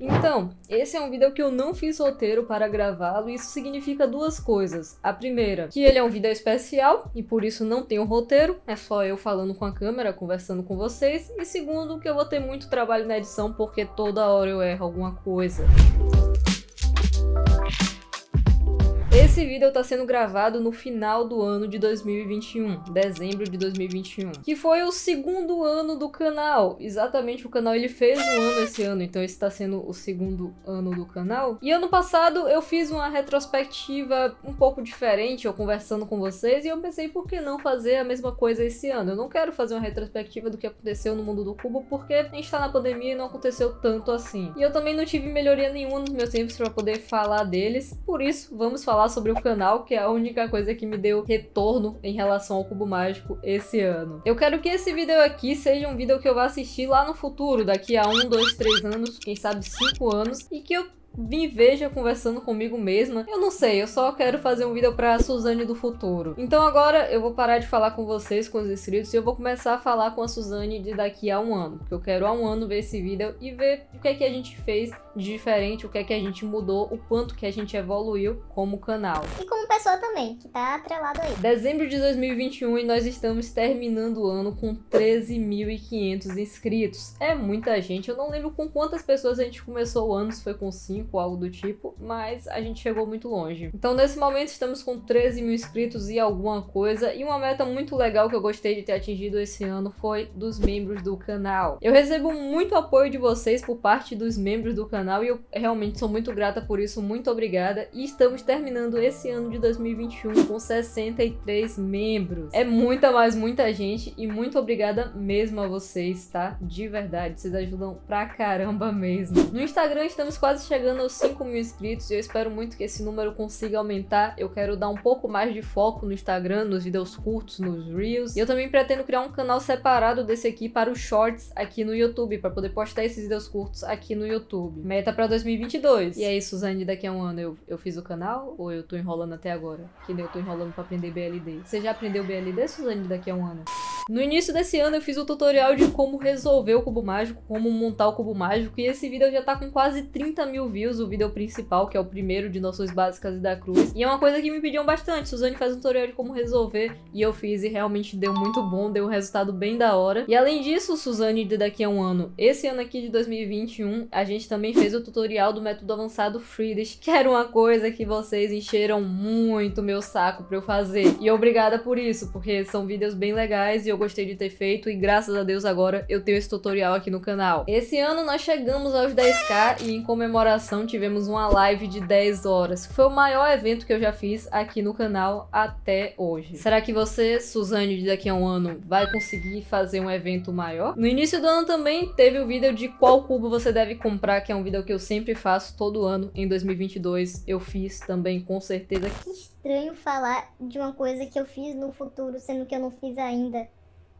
Então, esse é um vídeo que eu não fiz roteiro para gravá-lo e isso significa duas coisas. A primeira, que ele é um vídeo especial e por isso não tem um roteiro, é só eu falando com a câmera, conversando com vocês. E segundo, que eu vou ter muito trabalho na edição porque toda hora eu erro alguma coisa. Esse vídeo está sendo gravado no final do ano de 2021, dezembro de 2021, que foi o segundo ano do canal. Exatamente, o canal ele fez um ano esse ano, então esse está sendo o segundo ano do canal. E ano passado eu fiz uma retrospectiva um pouco diferente, eu conversando com vocês, e eu pensei, por que não fazer a mesma coisa esse ano? Eu não quero fazer uma retrospectiva do que aconteceu no mundo do cubo, porque a gente está na pandemia e não aconteceu tanto assim. E eu também não tive melhoria nenhuma nos meus tempos para poder falar deles, por isso vamos falar sobre sobre o canal, que é a única coisa que me deu retorno em relação ao Cubo Mágico esse ano. Eu quero que esse vídeo aqui seja um vídeo que eu vá assistir lá no futuro, daqui a um, dois, três anos, quem sabe cinco anos, e que eu me veja conversando comigo mesma. Eu não sei, eu só quero fazer um vídeo pra Suzane do futuro. Então agora eu vou parar de falar com vocês, com os inscritos, e eu vou começar a falar com a Suzane de daqui a um ano. Porque eu quero há um ano ver esse vídeo e ver o que é que a gente fez de diferente, o que é que a gente mudou, o quanto que a gente evoluiu como canal. E como pessoa também, que tá atrelado aí. Dezembro de 2021 e nós estamos terminando o ano com 13.500 inscritos. É muita gente, eu não lembro com quantas pessoas a gente começou o ano, se foi com 5 algo do tipo, mas a gente chegou muito longe. Então nesse momento estamos com 13 mil inscritos e alguma coisa, e uma meta muito legal que eu gostei de ter atingido esse ano foi dos membros do canal. Eu recebo muito apoio de vocês por parte dos membros do canal canal e eu realmente sou muito grata por isso, muito obrigada. E estamos terminando esse ano de 2021 com 63 membros. É muita mais muita gente e muito obrigada mesmo a vocês, tá? De verdade, vocês ajudam pra caramba mesmo. No Instagram estamos quase chegando aos 5 mil inscritos e eu espero muito que esse número consiga aumentar. Eu quero dar um pouco mais de foco no Instagram, nos vídeos curtos, nos Reels. E eu também pretendo criar um canal separado desse aqui para os Shorts aqui no YouTube, para poder postar esses vídeos curtos aqui no YouTube. Meta pra 2022. E aí, Suzane, daqui a um ano eu, eu fiz o canal ou eu tô enrolando até agora? Que nem eu tô enrolando pra aprender BLD. Você já aprendeu BLD, Suzane, daqui a um ano? No início desse ano eu fiz o tutorial de como resolver o cubo mágico, como montar o cubo mágico, e esse vídeo já tá com quase 30 mil views, o vídeo principal, que é o primeiro de noções básicas e da cruz. E é uma coisa que me pediam bastante, Suzane faz um tutorial de como resolver, e eu fiz e realmente deu muito bom, deu um resultado bem da hora. E além disso, Suzane, de daqui a um ano, esse ano aqui de 2021, a gente também fez o tutorial do método avançado Friedrich, que era uma coisa que vocês encheram muito meu saco pra eu fazer. E obrigada por isso, porque são vídeos bem legais e eu gostei de ter feito e graças a Deus agora eu tenho esse tutorial aqui no canal. Esse ano nós chegamos aos 10k e em comemoração tivemos uma live de 10 horas, que foi o maior evento que eu já fiz aqui no canal até hoje. Será que você, Suzane, de daqui a um ano vai conseguir fazer um evento maior? No início do ano também teve o vídeo de qual cubo você deve comprar, que é um vídeo que eu sempre faço todo ano em 2022. Eu fiz também com certeza. Que estranho falar de uma coisa que eu fiz no futuro, sendo que eu não fiz ainda.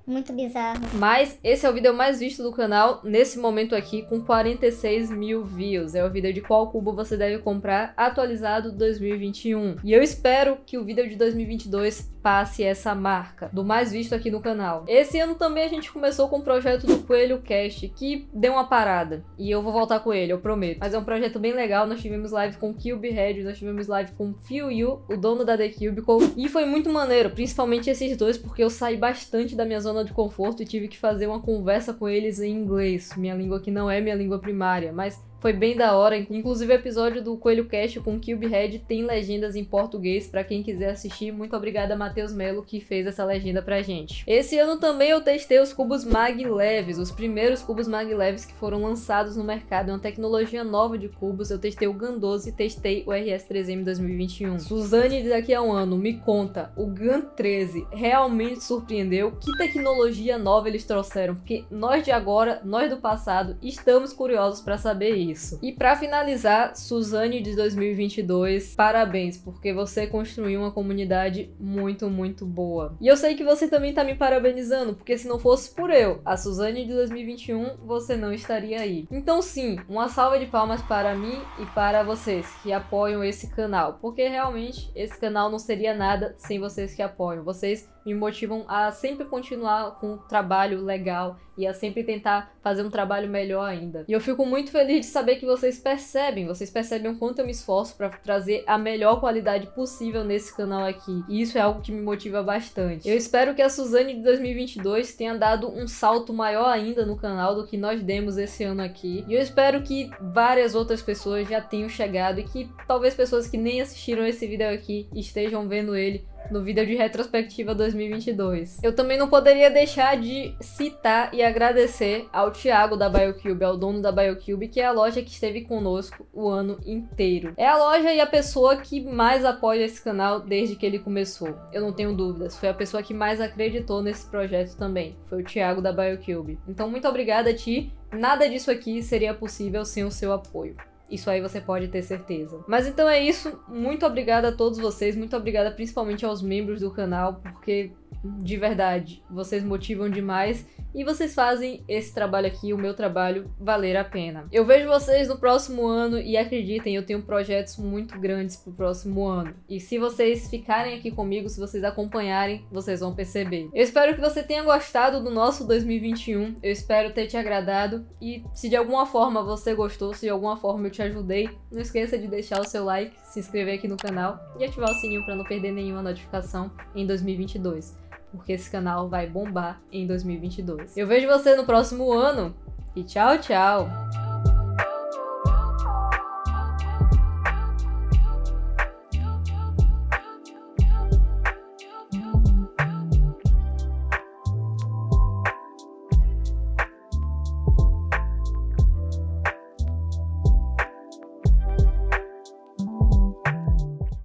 Muito bizarro. Mas esse é o vídeo mais visto do canal nesse momento aqui, com 46 mil views. É o vídeo de qual cubo você deve comprar atualizado 2021. E eu espero que o vídeo de 2022 passe essa marca do mais visto aqui no canal. Esse ano também a gente começou com o projeto do Coelho Cast, que deu uma parada. E eu vou voltar com ele, eu prometo. Mas é um projeto bem legal, nós tivemos live com Cube Red, nós tivemos live com Phil Yu, o dono da The Cubicle, e foi muito maneiro, principalmente esses dois, porque eu saí bastante da minha zona de conforto e tive que fazer uma conversa com eles em inglês. Minha língua que não é minha língua primária, mas foi bem da hora. Inclusive, o episódio do Coelho Cash com Cubehead tem legendas em português para quem quiser assistir. Muito obrigada, Matheus Melo, que fez essa legenda pra gente. Esse ano também eu testei os cubos magleves, os primeiros cubos magleves que foram lançados no mercado. É uma tecnologia nova de cubos. Eu testei o GAN 12 e testei o RS3M 2021. Suzane, daqui a um ano, me conta, o GAN 13 realmente surpreendeu? Que tecnologia nova eles trouxeram? Porque nós de agora, nós do passado, estamos curiosos para saber isso isso. E para finalizar, Suzane de 2022, parabéns, porque você construiu uma comunidade muito, muito boa. E eu sei que você também tá me parabenizando, porque se não fosse por eu, a Suzane de 2021, você não estaria aí. Então sim, uma salva de palmas para mim e para vocês que apoiam esse canal, porque realmente esse canal não seria nada sem vocês que apoiam. Vocês me motivam a sempre continuar com o um trabalho legal e a sempre tentar fazer um trabalho melhor ainda. E eu fico muito feliz de saber que vocês percebem, vocês percebem o quanto eu me esforço para trazer a melhor qualidade possível nesse canal aqui. E isso é algo que me motiva bastante. Eu espero que a Suzane de 2022 tenha dado um salto maior ainda no canal do que nós demos esse ano aqui. E eu espero que várias outras pessoas já tenham chegado e que talvez pessoas que nem assistiram esse vídeo aqui estejam vendo ele no vídeo de retrospectiva 2022. 2022. Eu também não poderia deixar de citar e agradecer ao Thiago da BioCube, ao dono da BioCube, que é a loja que esteve conosco o ano inteiro. É a loja e a pessoa que mais apoia esse canal desde que ele começou. Eu não tenho dúvidas, foi a pessoa que mais acreditou nesse projeto também. Foi o Thiago da BioCube. Então, muito obrigada a ti. Nada disso aqui seria possível sem o seu apoio. Isso aí você pode ter certeza. Mas então é isso. Muito obrigada a todos vocês. Muito obrigada principalmente aos membros do canal, porque de verdade vocês motivam demais e vocês fazem esse trabalho aqui, o meu trabalho, valer a pena. Eu vejo vocês no próximo ano e acreditem, eu tenho projetos muito grandes pro próximo ano. E se vocês ficarem aqui comigo, se vocês acompanharem, vocês vão perceber. Eu espero que você tenha gostado do nosso 2021. Eu espero ter te agradado e se de alguma forma você gostou, se de alguma forma eu te ajudei, não esqueça de deixar o seu like, se inscrever aqui no canal e ativar o sininho para não perder nenhuma notificação em 2022, porque esse canal vai bombar em 2022. Eu vejo você no próximo ano e tchau, tchau!